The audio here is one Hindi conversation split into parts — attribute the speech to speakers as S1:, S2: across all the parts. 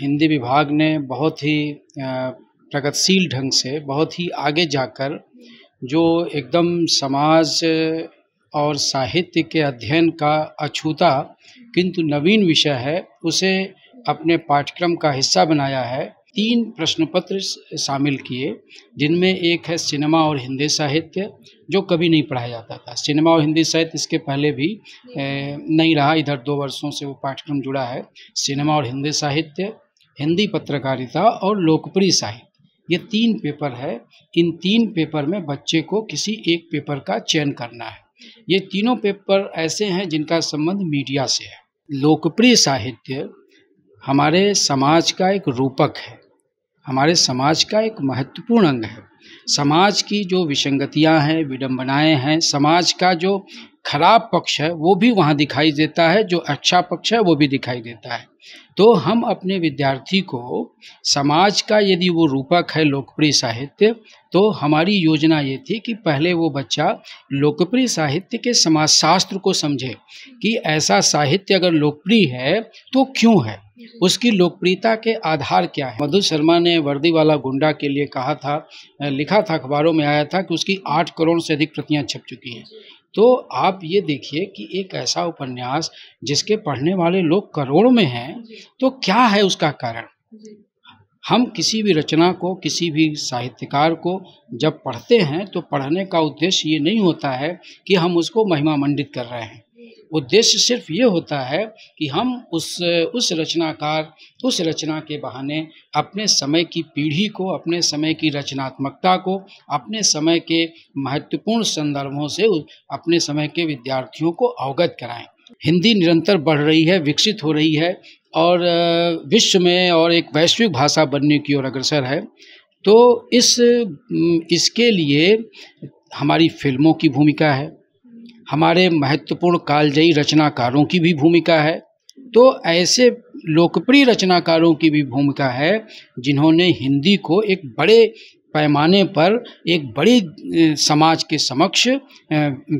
S1: हिंदी विभाग ने बहुत ही प्रगतिशील ढंग से बहुत ही आगे जाकर जो एकदम समाज और साहित्य के अध्ययन का अछूता किंतु नवीन विषय है उसे अपने पाठ्यक्रम का हिस्सा बनाया है तीन प्रश्न पत्र शामिल किए जिनमें एक है सिनेमा और हिंदी साहित्य जो कभी नहीं पढ़ाया जाता था सिनेमा और हिंदी साहित्य इसके पहले भी नहीं रहा इधर दो वर्षों से वो पाठ्यक्रम जुड़ा है सिनेमा और हिंदी साहित्य हिंदी पत्रकारिता और लोकप्रिय साहित्य ये तीन पेपर है इन तीन पेपर में बच्चे को किसी एक पेपर का चयन करना है ये तीनों पेपर ऐसे हैं जिनका संबंध मीडिया से है लोकप्रिय साहित्य हमारे समाज का एक रूपक है हमारे समाज का एक महत्वपूर्ण अंग है समाज की जो विसंगतियाँ हैं विडम्बनाएँ हैं समाज का जो खराब पक्ष है वो भी वहाँ दिखाई देता है जो अच्छा पक्ष है वो भी दिखाई देता है तो हम अपने विद्यार्थी को समाज का यदि वो रूपक है लोकप्रिय साहित्य तो हमारी योजना ये थी कि पहले वो बच्चा लोकप्रिय साहित्य के समाजशास्त्र को समझे कि ऐसा साहित्य अगर लोकप्रिय है तो क्यों है उसकी लोकप्रियता के आधार क्या है मधु शर्मा ने वर्दी वाला गुंडा के लिए कहा था लिखा था अखबारों में आया था कि उसकी आठ करोड़ से अधिक प्रतियां छप चुकी हैं तो आप ये देखिए कि एक ऐसा उपन्यास जिसके पढ़ने वाले लोग करोड़ में हैं तो क्या है उसका कारण हम किसी भी रचना को किसी भी साहित्यकार को जब पढ़ते हैं तो पढ़ने का उद्देश्य ये नहीं होता है कि हम उसको महिमा मंडित कर रहे हैं उद्देश्य सिर्फ ये होता है कि हम उस उस रचनाकार उस रचना के बहाने अपने समय की पीढ़ी को अपने समय की रचनात्मकता को अपने समय के महत्वपूर्ण संदर्भों से अपने समय के विद्यार्थियों को अवगत कराएं हिंदी निरंतर बढ़ रही है विकसित हो रही है और विश्व में और एक वैश्विक भाषा बनने की ओर अग्रसर है तो इस इसके लिए हमारी फिल्मों की भूमिका है हमारे महत्वपूर्ण कालजयी रचनाकारों की भी भूमिका है तो ऐसे लोकप्रिय रचनाकारों की भी भूमिका है जिन्होंने हिंदी को एक बड़े पैमाने पर एक बड़ी समाज के समक्ष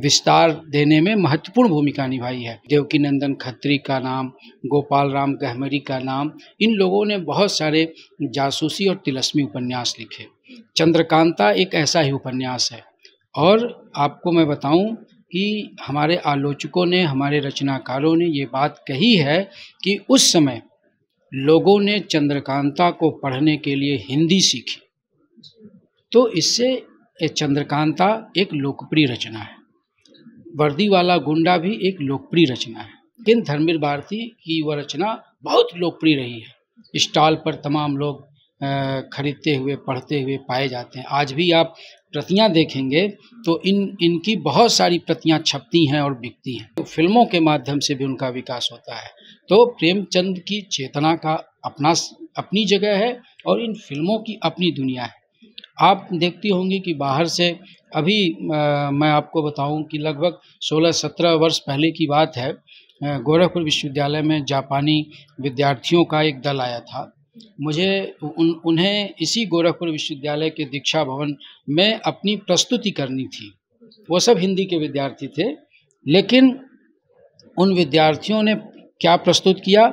S1: विस्तार देने में महत्वपूर्ण भूमिका निभाई है देवकी नंदन खत्री का नाम गोपाल राम गहमरी का नाम इन लोगों ने बहुत सारे जासूसी और तिलस्मी उपन्यास लिखे चंद्रकांता एक ऐसा ही उपन्यास है और आपको मैं बताऊं ही हमारे आलोचकों ने हमारे रचनाकारों ने ये बात कही है कि उस समय लोगों ने चंद्रकांता को पढ़ने के लिए हिंदी सीखी तो इससे चंद्रकांता एक लोकप्रिय रचना है वर्दी वाला गुंडा भी एक लोकप्रिय रचना है किन धर्मवीर भारती की वह रचना बहुत लोकप्रिय रही है स्टॉल पर तमाम लोग खरीदते हुए पढ़ते हुए पाए जाते हैं आज भी आप प्रतियां देखेंगे तो इन इनकी बहुत सारी प्रतियां छपती हैं और बिकती हैं तो फिल्मों के माध्यम से भी उनका विकास होता है तो प्रेमचंद की चेतना का अपना अपनी जगह है और इन फिल्मों की अपनी दुनिया है आप देखती होंगी कि बाहर से अभी आ, मैं आपको बताऊं कि लगभग 16-17 वर्ष पहले की बात है गोरखपुर विश्वविद्यालय में जापानी विद्यार्थियों का एक दल आया था मुझे उन उन्हें इसी गोरखपुर विश्वविद्यालय के दीक्षा भवन में अपनी प्रस्तुति करनी थी वो सब हिंदी के विद्यार्थी थे लेकिन उन विद्यार्थियों ने क्या प्रस्तुत किया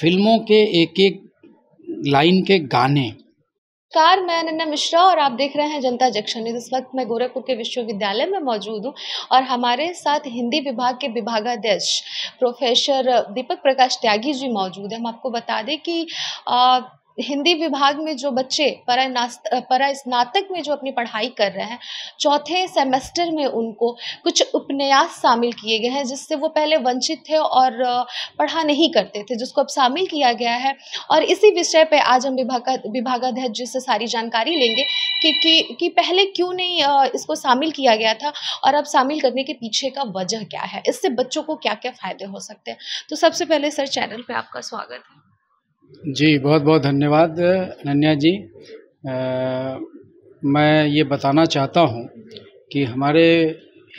S1: फिल्मों के एक एक लाइन के गाने
S2: नमस्कार मैं अनन्या मिश्रा और आप देख रहे हैं जनता जंक्शन इस वक्त मैं गोरखपुर के विश्वविद्यालय में मौजूद हूं और हमारे साथ हिंदी विभाग के विभागाध्यक्ष प्रोफेसर दीपक प्रकाश त्यागी जी मौजूद हैं हम आपको बता दें कि आ, हिंदी विभाग में जो बच्चे परा परा स्नातक में जो अपनी पढ़ाई कर रहे हैं चौथे सेमेस्टर में उनको कुछ उपन्यास शामिल किए गए हैं जिससे वो पहले वंचित थे और पढ़ा नहीं करते थे जिसको अब शामिल किया गया है और इसी विषय पे आज हम विभाग विभागाध्यक्ष जी से सारी जानकारी लेंगे कि कि, कि पहले क्यों नहीं इसको शामिल किया गया था और अब शामिल करने के पीछे का वजह क्या है इससे बच्चों को क्या क्या फ़ायदे हो सकते हैं तो सबसे पहले सर चैनल पर आपका स्वागत है
S1: जी बहुत बहुत धन्यवाद अनन्या जी आ, मैं ये बताना चाहता हूँ कि हमारे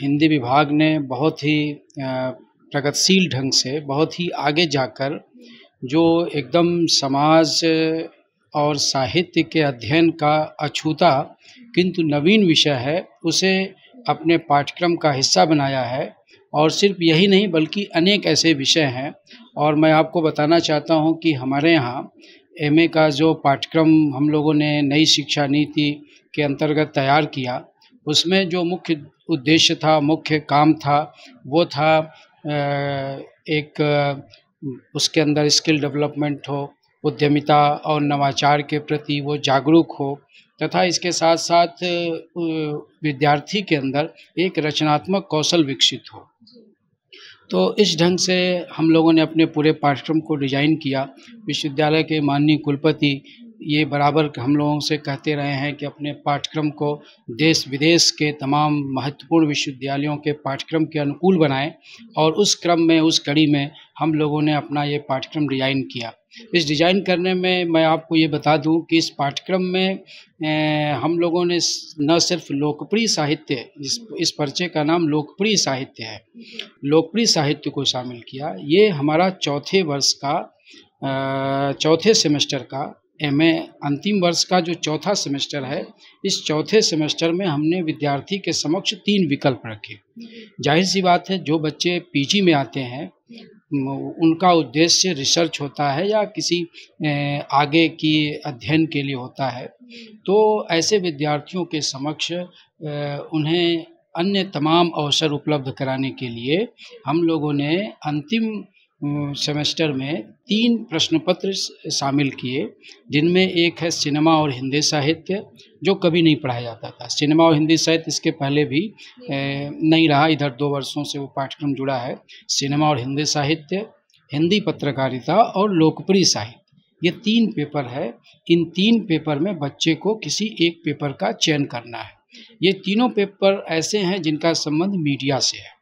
S1: हिंदी विभाग ने बहुत ही प्रगतिशील ढंग से बहुत ही आगे जाकर जो एकदम समाज और साहित्य के अध्ययन का अछूता किंतु नवीन विषय है उसे अपने पाठ्यक्रम का हिस्सा बनाया है और सिर्फ यही नहीं बल्कि अनेक ऐसे विषय हैं और मैं आपको बताना चाहता हूं कि हमारे यहाँ एमए का जो पाठ्यक्रम हम लोगों ने नई शिक्षा नीति के अंतर्गत तैयार किया उसमें जो मुख्य उद्देश्य था मुख्य काम था वो था एक उसके अंदर स्किल डेवलपमेंट हो उद्यमिता और नवाचार के प्रति वो जागरूक हो तथा इसके साथ साथ विद्यार्थी के अंदर एक रचनात्मक कौशल विकसित हो तो इस ढंग से हम लोगों ने अपने पूरे पाठ्यक्रम को डिजाइन किया विश्वविद्यालय के माननीय कुलपति ये बराबर हम लोगों से कहते रहे हैं कि अपने पाठ्यक्रम को देश विदेश के तमाम महत्वपूर्ण विश्वविद्यालयों के पाठ्यक्रम के अनुकूल बनाएं और उस क्रम में उस कड़ी में हम लोगों ने अपना ये पाठ्यक्रम डिजाइन किया इस डिज़ाइन करने में मैं आपको ये बता दूं कि इस पाठ्यक्रम में हम लोगों ने न सिर्फ लोकप्रिय साहित्य इस इस पर्चे का नाम लोकप्रिय साहित्य है लोकप्रिय साहित्य को शामिल किया ये हमारा चौथे वर्ष का चौथे सेमेस्टर का एम अंतिम वर्ष का जो चौथा सेमेस्टर है इस चौथे सेमेस्टर में हमने विद्यार्थी के समक्ष तीन विकल्प रखे जाहिर सी बात है जो बच्चे पीजी में आते हैं उनका उद्देश्य रिसर्च होता है या किसी आगे की अध्ययन के लिए होता है तो ऐसे विद्यार्थियों के समक्ष उन्हें अन्य तमाम अवसर उपलब्ध कराने के लिए हम लोगों ने अंतिम सेमेस्टर में तीन प्रश्न पत्र शामिल किए जिनमें एक है सिनेमा और हिंदी साहित्य जो कभी नहीं पढ़ाया जाता था सिनेमा और हिंदी साहित्य इसके पहले भी नहीं रहा इधर दो वर्षों से वो पाठ्यक्रम जुड़ा है सिनेमा और हिंदी साहित्य हिंदी पत्रकारिता और लोकप्रिय साहित्य ये तीन पेपर है इन तीन पेपर में बच्चे को किसी एक पेपर का चयन करना है ये तीनों पेपर ऐसे हैं जिनका संबंध मीडिया से है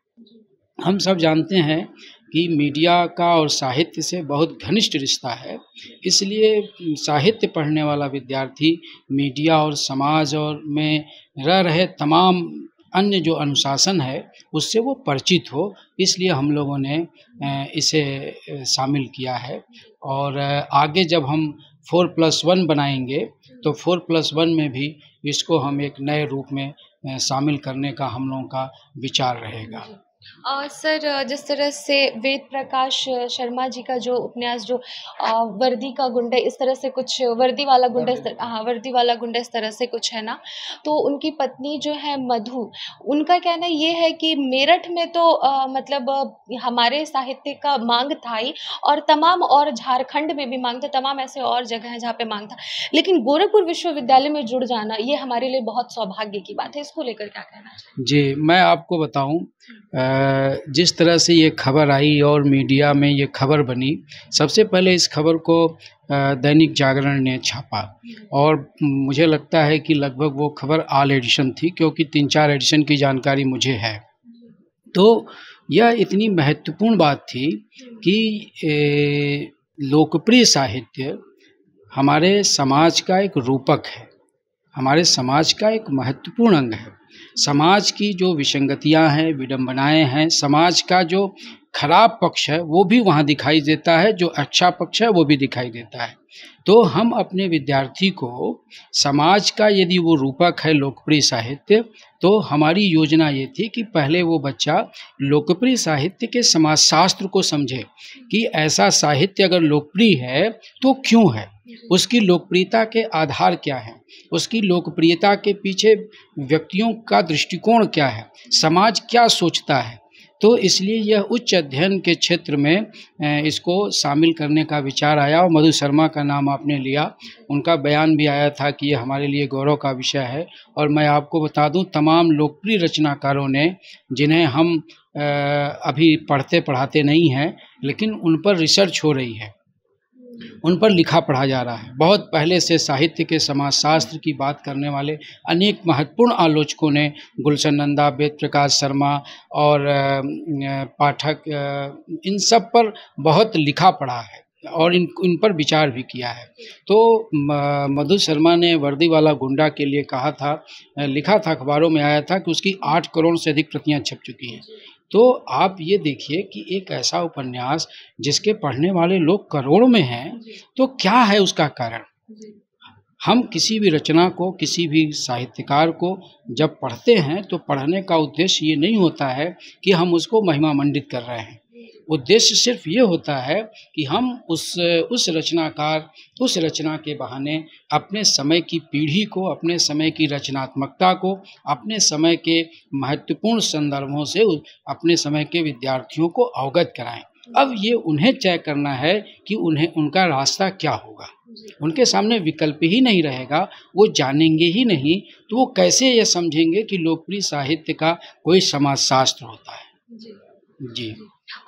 S1: हम सब जानते हैं कि मीडिया का और साहित्य से बहुत घनिष्ठ रिश्ता है इसलिए साहित्य पढ़ने वाला विद्यार्थी मीडिया और समाज और में रह रहे तमाम अन्य जो अनुशासन है उससे वो परिचित हो इसलिए हम लोगों ने इसे शामिल किया है और आगे जब हम फोर प्लस वन बनाएंगे तो फोर प्लस वन में भी इसको हम एक नए रूप में शामिल करने का हम लोगों का विचार रहेगा
S2: अ, सर जिस तरह से वेद प्रकाश शर्मा जी का जो उपन्यास जो वर्दी का गुंडा इस तरह से कुछ वर्दी वाला गुंडा इस वर्दी तरह हाँ वर्दी वाला गुंडा इस तरह से कुछ है ना तो उनकी पत्नी जो है मधु उनका कहना ये है कि मेरठ में तो आ, मतलब हमारे साहित्य का मांग था ही और तमाम और झारखंड में भी मांग था तमाम ऐसे और जगह हैं जहाँ पे मांग था लेकिन गोरखपुर विश्वविद्यालय में जुड़ जाना ये हमारे लिए बहुत सौभाग्य की बात है इसको लेकर क्या कहना
S1: जी मैं आपको बताऊँ जिस तरह से ये खबर आई और मीडिया में ये खबर बनी सबसे पहले इस खबर को दैनिक जागरण ने छापा और मुझे लगता है कि लगभग वो खबर आल एडिशन थी क्योंकि तीन चार एडिशन की जानकारी मुझे है तो यह इतनी महत्वपूर्ण बात थी कि लोकप्रिय साहित्य हमारे समाज का एक रूपक है हमारे समाज का एक महत्वपूर्ण अंग है समाज की जो विसंगतियां हैं विडम्बनाएँ हैं समाज का जो खराब पक्ष है वो भी वहाँ दिखाई देता है जो अच्छा पक्ष है वो भी दिखाई देता है तो हम अपने विद्यार्थी को समाज का यदि वो रूपक है लोकप्रिय साहित्य तो हमारी योजना ये थी कि पहले वो बच्चा लोकप्रिय साहित्य के समाजशास्त्र को समझे कि ऐसा साहित्य अगर लोकप्रिय है तो क्यों है उसकी लोकप्रियता के आधार क्या हैं उसकी लोकप्रियता के पीछे व्यक्तियों का दृष्टिकोण क्या है समाज क्या सोचता है तो इसलिए यह उच्च अध्ययन के क्षेत्र में इसको शामिल करने का विचार आया और मधु शर्मा का नाम आपने लिया उनका बयान भी आया था कि यह हमारे लिए गौरव का विषय है और मैं आपको बता दूं तमाम लोकप्रिय रचनाकारों ने जिन्हें हम अभी पढ़ते पढ़ाते नहीं हैं लेकिन उन पर रिसर्च हो रही है उन पर लिखा पढ़ा जा रहा है बहुत पहले से साहित्य के समाजशास्त्र की बात करने वाले अनेक महत्वपूर्ण आलोचकों ने गुलशन नंदा वेद प्रकाश शर्मा और पाठक इन सब पर बहुत लिखा पढ़ा है और इन इन पर विचार भी किया है तो मधु शर्मा ने वर्दी वाला गुंडा के लिए कहा था लिखा था अखबारों में आया था कि उसकी आठ करोड़ से अधिक प्रतियां छप चुकी हैं तो आप ये देखिए कि एक ऐसा उपन्यास जिसके पढ़ने वाले लोग करोड़ों में हैं तो क्या है उसका कारण हम किसी भी रचना को किसी भी साहित्यकार को जब पढ़ते हैं तो पढ़ने का उद्देश्य ये नहीं होता है कि हम उसको महिमा मंडित कर रहे हैं उद्देश्य सिर्फ ये होता है कि हम उस उस रचनाकार उस रचना के बहाने अपने समय की पीढ़ी को अपने समय की रचनात्मकता को अपने समय के महत्वपूर्ण संदर्भों से अपने समय के विद्यार्थियों को अवगत कराएं अब ये उन्हें तय करना है कि उन्हें उनका रास्ता क्या होगा उनके सामने विकल्प ही नहीं रहेगा वो जानेंगे ही नहीं तो वो कैसे ये समझेंगे कि लोकप्रिय साहित्य का कोई समाजशास्त्र होता है जी, जी।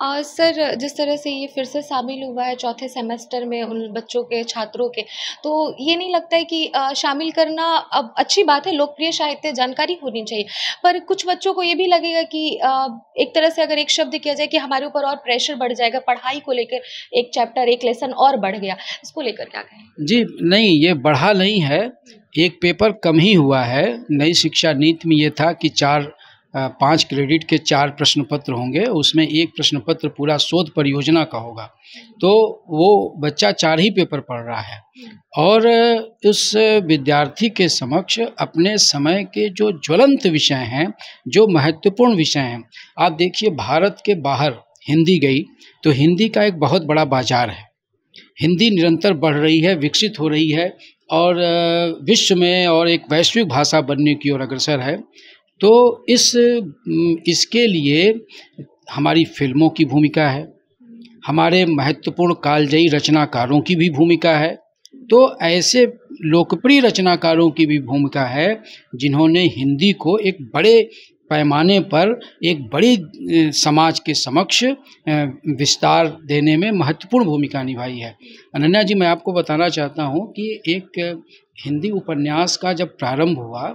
S2: आ, सर जिस तरह से ये फिर से शामिल हुआ है चौथे सेमेस्टर में उन बच्चों के छात्रों के तो ये नहीं लगता है कि शामिल करना अब अच्छी बात है लोकप्रिय साहित्य जानकारी होनी चाहिए पर कुछ बच्चों को ये भी लगेगा कि आ, एक तरह से अगर एक शब्द किया जाए कि हमारे ऊपर और प्रेशर बढ़ जाएगा पढ़ाई को लेकर एक चैप्टर एक लेसन और बढ़ गया इसको लेकर क्या कहें
S1: जी नहीं ये बढ़ा नहीं है एक पेपर कम ही हुआ है नई शिक्षा नीति में ये था कि चार पाँच क्रेडिट के चार प्रश्न पत्र होंगे उसमें एक प्रश्न पत्र पूरा शोध परियोजना का होगा तो वो बच्चा चार ही पेपर पढ़ रहा है और उस विद्यार्थी के समक्ष अपने समय के जो ज्वलंत विषय हैं जो महत्वपूर्ण विषय हैं आप देखिए भारत के बाहर हिंदी गई तो हिंदी का एक बहुत बड़ा बाजार है हिंदी निरंतर बढ़ रही है विकसित हो रही है और विश्व में और एक वैश्विक भाषा बनने की ओर अग्रसर है तो इस इसके लिए हमारी फिल्मों की भूमिका है हमारे महत्वपूर्ण कालजयी रचनाकारों की भी भूमिका है तो ऐसे लोकप्रिय रचनाकारों की भी भूमिका है जिन्होंने हिंदी को एक बड़े पैमाने पर एक बड़ी समाज के समक्ष विस्तार देने में महत्वपूर्ण भूमिका निभाई है अनन्या जी मैं आपको बताना चाहता हूँ कि एक हिंदी उपन्यास का जब प्रारंभ हुआ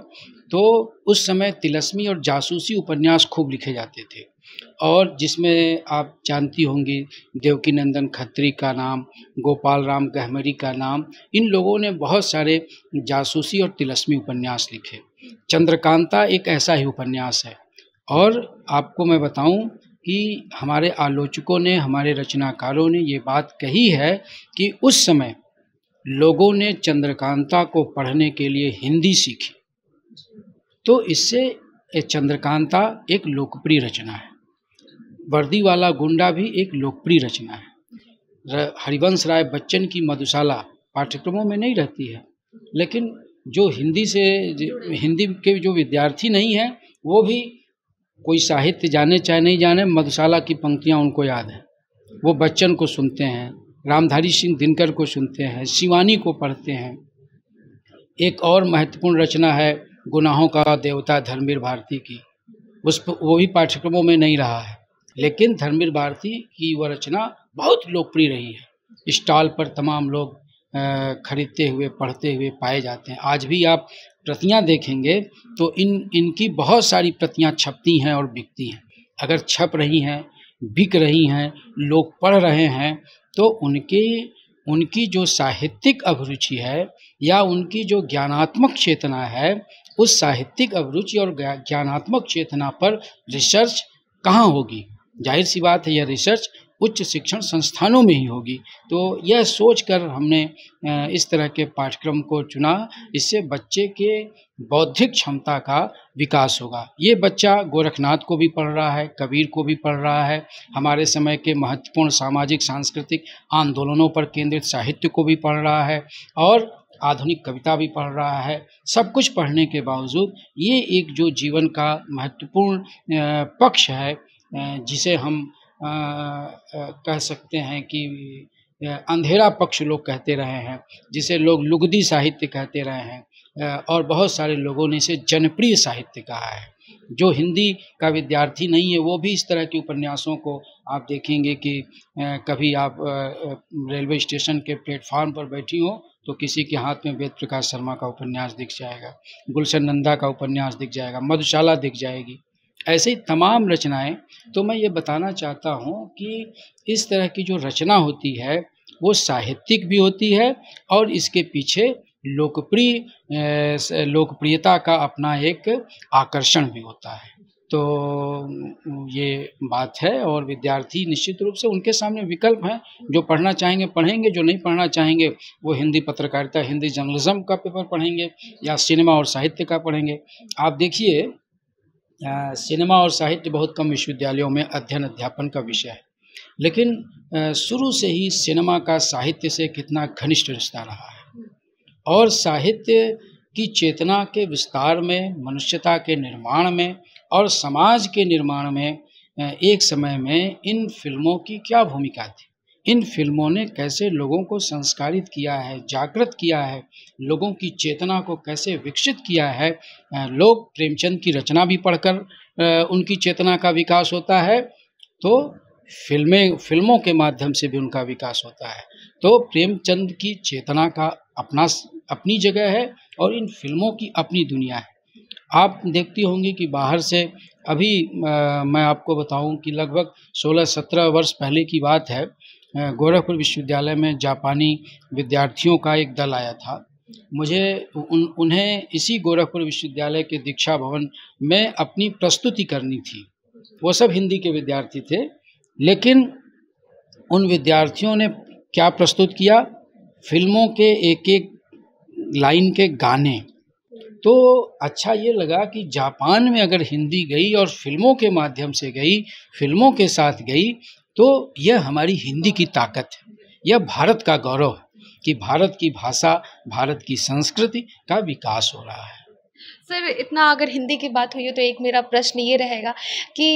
S1: तो उस समय तिलस्मी और जासूसी उपन्यास खूब लिखे जाते थे और जिसमें आप जानती होंगी देवकी नंदन खत्री का नाम गोपाल राम गहमरी का नाम इन लोगों ने बहुत सारे जासूसी और तिलस्मी उपन्यास लिखे चंद्रकांता एक ऐसा ही उपन्यास है और आपको मैं बताऊं कि हमारे आलोचकों ने हमारे रचनाकारों ने ये बात कही है कि उस समय लोगों ने चंद्रकांता को पढ़ने के लिए हिंदी सीखी तो इससे चंद्रकांता एक लोकप्रिय रचना है वर्दी वाला गुंडा भी एक लोकप्रिय रचना है हरिवंश राय बच्चन की मधुशाला पाठ्यक्रमों में नहीं रहती है लेकिन जो हिंदी से हिंदी के जो विद्यार्थी नहीं हैं वो भी कोई साहित्य जाने चाहे नहीं जाने मधुशाला की पंक्तियाँ उनको याद हैं वो बच्चन को सुनते हैं रामधारी सिंह दिनकर को सुनते हैं शिवानी को पढ़ते हैं एक और महत्वपूर्ण रचना है गुनाहों का देवता धर्मवीर भारती की उस वो भी पाठ्यक्रमों में नहीं रहा है लेकिन धर्मवीर भारती की वह रचना बहुत लोकप्रिय रही है स्टॉल पर तमाम लोग खरीदते हुए पढ़ते हुए पाए जाते हैं आज भी आप प्रतियां देखेंगे तो इन इनकी बहुत सारी प्रतियां छपती हैं और बिकती हैं अगर छप रही हैं बिक रही हैं लोग पढ़ रहे हैं तो उनके उनकी जो साहित्यिक अभिरुचि है या उनकी जो ज्ञानात्मक चेतना है उस साहित्यिक अभिरुचि और ज्ञानात्मक चेतना पर रिसर्च कहाँ होगी जाहिर सी बात है यह रिसर्च उच्च शिक्षण संस्थानों में ही होगी तो यह सोचकर हमने इस तरह के पाठ्यक्रम को चुना इससे बच्चे के बौद्धिक क्षमता का विकास होगा ये बच्चा गोरखनाथ को भी पढ़ रहा है कबीर को भी पढ़ रहा है हमारे समय के महत्वपूर्ण सामाजिक सांस्कृतिक आंदोलनों पर केंद्रित साहित्य को भी पढ़ रहा है और आधुनिक कविता भी पढ़ रहा है सब कुछ पढ़ने के बावजूद ये एक जो जीवन का महत्वपूर्ण पक्ष है जिसे हम कह सकते हैं कि अंधेरा पक्ष लोग कहते रहे हैं जिसे लोग लुगदी साहित्य कहते रहे हैं और बहुत सारे लोगों ने इसे जनप्रिय साहित्य कहा है जो हिंदी का विद्यार्थी नहीं है वो भी इस तरह के उपन्यासों को आप देखेंगे कि कभी आप रेलवे स्टेशन के प्लेटफार्म पर बैठी हो तो किसी के हाथ में वेद प्रकाश शर्मा का उपन्यास दिख जाएगा गुलशन नंदा का उपन्यास दिख जाएगा मधुशाला दिख जाएगी ऐसे तमाम रचनाएं तो मैं ये बताना चाहता हूँ कि इस तरह की जो रचना होती है वो साहित्यिक भी होती है और इसके पीछे लोकप्रिय लोकप्रियता का अपना एक आकर्षण भी होता है तो ये बात है और विद्यार्थी निश्चित रूप से उनके सामने विकल्प हैं जो पढ़ना चाहेंगे पढ़ेंगे जो नहीं पढ़ना चाहेंगे वो हिंदी पत्रकारिता हिंदी जर्नलिज्म का पेपर पढ़ेंगे या सिनेमा और साहित्य का पढ़ेंगे आप देखिए सिनेमा और साहित्य बहुत कम विश्वविद्यालयों में अध्ययन अध्यापन का विषय है लेकिन शुरू से ही सिनेमा का साहित्य से कितना घनिष्ठ रिश्ता रहा है और साहित्य की चेतना के विस्तार में मनुष्यता के निर्माण में और समाज के निर्माण में एक समय में इन फिल्मों की क्या भूमिका थी इन फिल्मों ने कैसे लोगों को संस्कारित किया है जागृत किया है लोगों की चेतना को कैसे विकसित किया है लोग प्रेमचंद की रचना भी पढ़कर उनकी चेतना का विकास होता है तो फिल्में फिल्मों के माध्यम से भी उनका विकास होता है तो प्रेमचंद की चेतना का अपना अपनी जगह है और इन फिल्मों की अपनी दुनिया है आप देखती होंगी कि बाहर से अभी आ, मैं आपको बताऊं कि लगभग 16-17 वर्ष पहले की बात है गोरखपुर विश्वविद्यालय में जापानी विद्यार्थियों का एक दल आया था मुझे उन उन्हें इसी गोरखपुर विश्वविद्यालय के दीक्षा भवन में अपनी प्रस्तुति करनी थी वो सब हिंदी के विद्यार्थी थे लेकिन उन विद्यार्थियों ने क्या प्रस्तुत किया फिल्मों के एक एक लाइन के गाने तो अच्छा ये लगा कि जापान में अगर हिंदी गई और फिल्मों के माध्यम से गई फिल्मों के साथ गई तो यह हमारी हिंदी की ताकत है यह भारत का गौरव है कि भारत की भाषा भारत की संस्कृति का विकास हो रहा है
S2: सर इतना अगर हिंदी की बात हुई तो एक मेरा प्रश्न ये रहेगा कि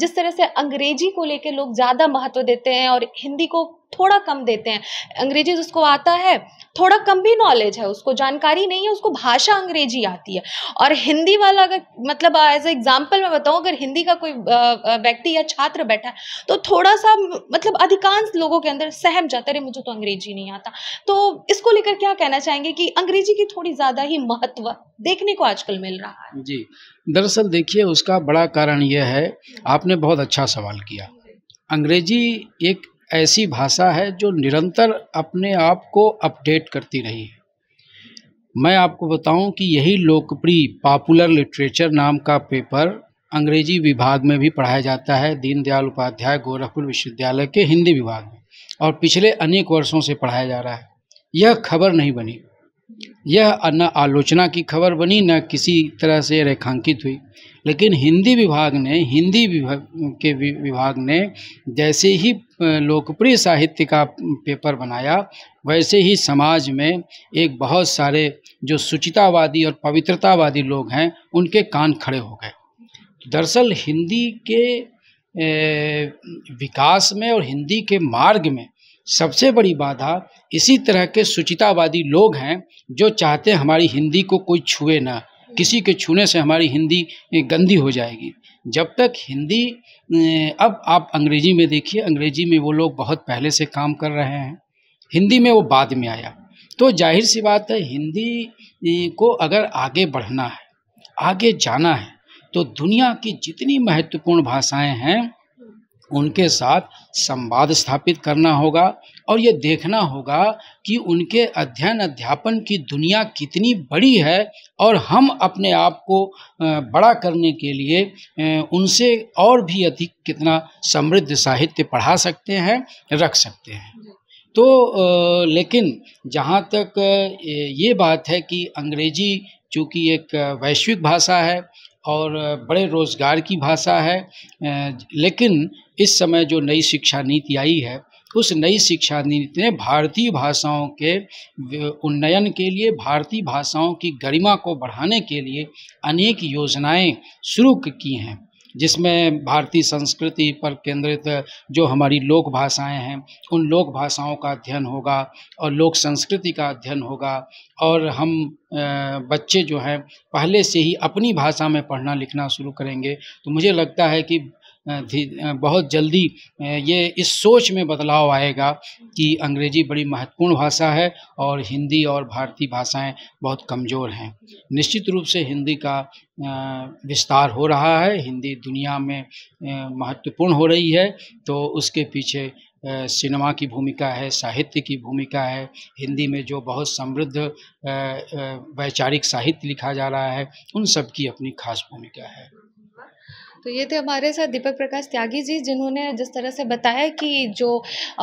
S2: जिस तरह से अंग्रेजी को लेकर लोग ज़्यादा महत्व देते हैं और हिंदी को थोड़ा कम देते हैं अंग्रेजी उसको आता है थोड़ा कम भी नॉलेज है उसको जानकारी नहीं है उसको भाषा अंग्रेजी आती है और हिंदी वाला अगर मतलब एज एग्जाम्पल मैं बताऊँ अगर हिंदी का कोई व्यक्ति या छात्र बैठा है तो थोड़ा सा मतलब अधिकांश लोगों के अंदर सहम जाता है मुझे तो अंग्रेजी नहीं आता तो इसको लेकर क्या कहना चाहेंगे कि अंग्रेजी की थोड़ी ज़्यादा ही महत्व देखने को आजकल मिल रहा है
S1: जी दरअसल देखिए उसका बड़ा कारण यह है आपने बहुत अच्छा सवाल किया अंग्रेजी एक ऐसी भाषा है जो निरंतर अपने आप को अपडेट करती रही है मैं आपको बताऊं कि यही लोकप्रिय पॉपुलर लिटरेचर नाम का पेपर अंग्रेजी विभाग में भी पढ़ाया जाता है दीनदयाल उपाध्याय गोरखपुर विश्वविद्यालय के हिंदी विभाग में और पिछले अनेक वर्षों से पढ़ाया जा रहा है यह खबर नहीं बनी यह न आलोचना की खबर बनी न किसी तरह से रेखांकित हुई लेकिन हिंदी विभाग ने हिंदी विभाग के विभाग ने जैसे ही लोकप्रिय साहित्य का पेपर बनाया वैसे ही समाज में एक बहुत सारे जो सुचितावादी और पवित्रतावादी लोग हैं उनके कान खड़े हो गए दरअसल हिंदी के विकास में और हिंदी के मार्ग में सबसे बड़ी बाधा इसी तरह के सुचितावादी लोग हैं जो चाहते हैं हमारी हिंदी को कोई छुए ना किसी के छूने से हमारी हिंदी गंदी हो जाएगी जब तक हिंदी अब आप अंग्रेजी में देखिए अंग्रेजी में वो लोग बहुत पहले से काम कर रहे हैं हिंदी में वो बाद में आया तो जाहिर सी बात है हिंदी को अगर आगे बढ़ना है आगे जाना है तो दुनिया की जितनी महत्वपूर्ण भाषाएं हैं उनके साथ संवाद स्थापित करना होगा और ये देखना होगा कि उनके अध्ययन अध्यापन की दुनिया कितनी बड़ी है और हम अपने आप को बड़ा करने के लिए उनसे और भी अधिक कितना समृद्ध साहित्य पढ़ा सकते हैं रख सकते हैं तो लेकिन जहाँ तक ये बात है कि अंग्रेजी चूँकि एक वैश्विक भाषा है और बड़े रोज़गार की भाषा है लेकिन इस समय जो नई शिक्षा नीति आई है उस नई शिक्षा नीति ने भारतीय भाषाओं के उन्नयन के लिए भारतीय भाषाओं की गरिमा को बढ़ाने के लिए अनेक योजनाएं शुरू की हैं जिसमें भारतीय संस्कृति पर केंद्रित जो हमारी लोक भाषाएं हैं उन लोक भाषाओं का अध्ययन होगा और लोक संस्कृति का अध्ययन होगा और हम बच्चे जो हैं पहले से ही अपनी भाषा में पढ़ना लिखना शुरू करेंगे तो मुझे लगता है कि बहुत जल्दी ये इस सोच में बदलाव आएगा कि अंग्रेज़ी बड़ी महत्वपूर्ण भाषा है और हिंदी और भारतीय भाषाएं बहुत कमज़ोर हैं निश्चित रूप से हिंदी का विस्तार हो रहा है हिंदी दुनिया में महत्वपूर्ण हो रही है तो उसके पीछे सिनेमा की भूमिका है साहित्य की भूमिका है हिंदी में जो बहुत समृद्ध वैचारिक साहित्य लिखा जा रहा है उन सब की अपनी खास भूमिका है
S2: तो ये थे हमारे साथ दीपक प्रकाश त्यागी जी जिन्होंने जिस तरह से बताया कि जो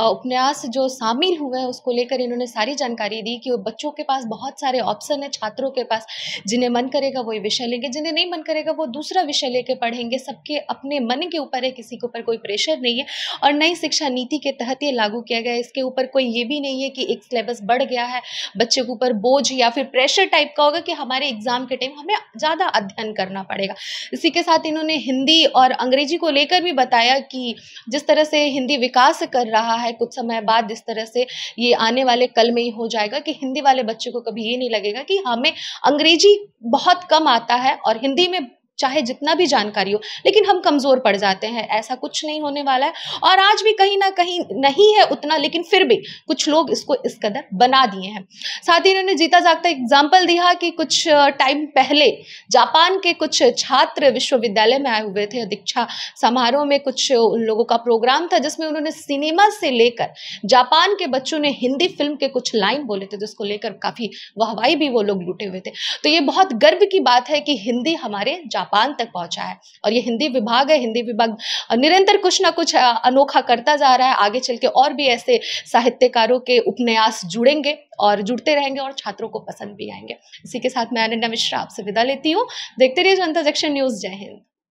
S2: उपन्यास जो शामिल हुए हैं उसको लेकर इन्होंने सारी जानकारी दी कि बच्चों के पास बहुत सारे ऑप्शन हैं छात्रों के पास जिन्हें मन करेगा वो विषय लेंगे जिन्हें नहीं मन करेगा वो दूसरा विषय लेके पढ़ेंगे सबके अपने मन के ऊपर है किसी के ऊपर कोई प्रेशर नहीं है और नई शिक्षा नीति के तहत ये लागू किया गया है इसके ऊपर कोई ये भी नहीं है कि एक सिलेबस बढ़ गया है बच्चे के ऊपर बोझ या फिर प्रेशर टाइप का होगा कि हमारे एग्ज़ाम के टाइम हमें ज़्यादा अध्ययन करना पड़ेगा इसी के साथ इन्होंने हिंदी हिंदी और अंग्रेजी को लेकर भी बताया कि जिस तरह से हिंदी विकास कर रहा है कुछ समय बाद जिस तरह से ये आने वाले कल में ही हो जाएगा कि हिंदी वाले बच्चे को कभी ये नहीं लगेगा कि हमें हाँ, अंग्रेजी बहुत कम आता है और हिंदी में चाहे जितना भी जानकारी हो लेकिन हम कमज़ोर पड़ जाते हैं ऐसा कुछ नहीं होने वाला है और आज भी कहीं ना कहीं नहीं है उतना लेकिन फिर भी कुछ लोग इसको इस कदर बना दिए हैं साथ ही इन्होंने जीता जागता एग्जाम्पल दिया कि कुछ टाइम पहले जापान के कुछ छात्र विश्वविद्यालय में आए हुए थे दीक्षा समारोह में कुछ उन लोगों का प्रोग्राम था जिसमें उन्होंने सिनेमा से लेकर जापान के बच्चों ने हिंदी फिल्म के कुछ लाइन बोले थे जिसको लेकर काफ़ी वाहवाही भी वो लोग लुटे हुए थे तो ये बहुत गर्व की बात है कि हिंदी हमारे जापान जापान तक पहुंचा है और ये हिंदी विभाग है हिंदी विभाग निरंतर कुछ ना कुछ अनोखा करता जा रहा है आगे चल के और भी ऐसे साहित्यकारों के उपन्यास जुड़ेंगे और जुड़ते रहेंगे और छात्रों को पसंद भी आएंगे इसी के साथ मैं अनन्या मिश्रा आपसे विदा लेती हूँ देखते रहिए जनता जक्शन न्यूज़ जय हिंद